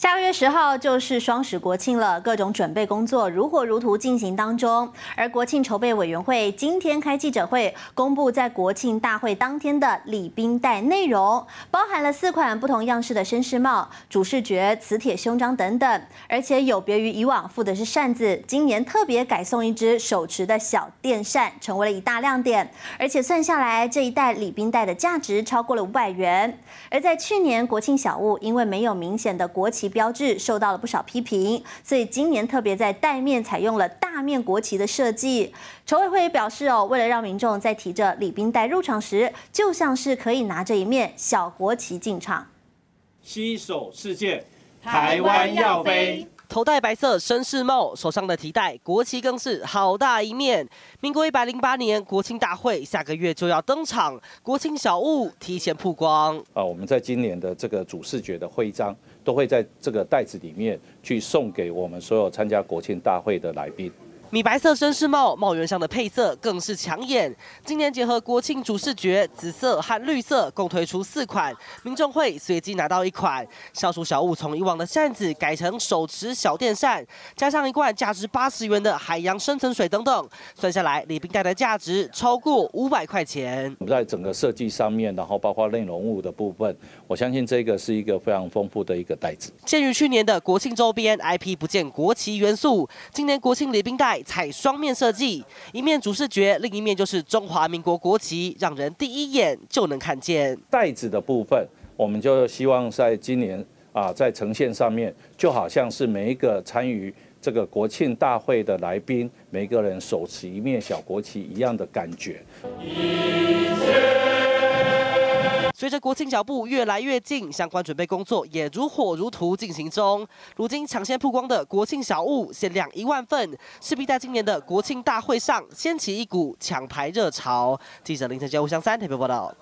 下个月十号就是双十国庆了，各种准备工作如火如荼进行当中。而国庆筹备委员会今天开记者会，公布在国庆大会当天的礼宾袋内容，包含了四款不同样式的绅士帽、主视觉磁铁胸章等等，而且有别于以往附的是扇子，今年特别改送一只手持的小电扇，成为了一大亮点。而且算下来，这一袋礼宾袋的价值超过了五百元。而在去年国庆小物，因为没有明显的国旗。标志受到了不少批评，所以今年特别在带面采用了大面国旗的设计。筹委会表示，哦，为了让民众在提着礼宾带入场时，就像是可以拿着一面小国旗进场。吸手世界，台湾要飞。头戴白色绅士帽，手上的提袋，国旗更是好大一面。民国一百零八年国庆大会下个月就要登场，国庆小物提前曝光。啊，我们在今年的这个主视觉的徽章，都会在这个袋子里面去送给我们所有参加国庆大会的来宾。米白色绅士帽，帽檐上的配色更是抢眼。今年结合国庆主视觉，紫色和绿色共推出四款，民众会随机拿到一款。消除小物从以往的扇子改成手持小电扇，加上一罐价值八十元的海洋深层水等等，算下来礼宾袋的价值超过五百块钱。我们在整个设计上面，然后包括内容物的部分，我相信这个是一个非常丰富的一个袋子。鉴于去年的国庆周边 IP 不见国旗元素，今年国庆礼宾袋。采双面设计，一面主视觉，另一面就是中华民国国旗，让人第一眼就能看见。袋子的部分，我们就希望在今年啊，在呈现上面，就好像是每一个参与这个国庆大会的来宾，每个人手持一面小国旗一样的感觉。随着国庆脚步越来越近，相关准备工作也如火如荼进行中。如今抢先曝光的国庆小物限量一万份，势必在今年的国庆大会上掀起一股抢牌热潮。记者凌晨九五三台报道。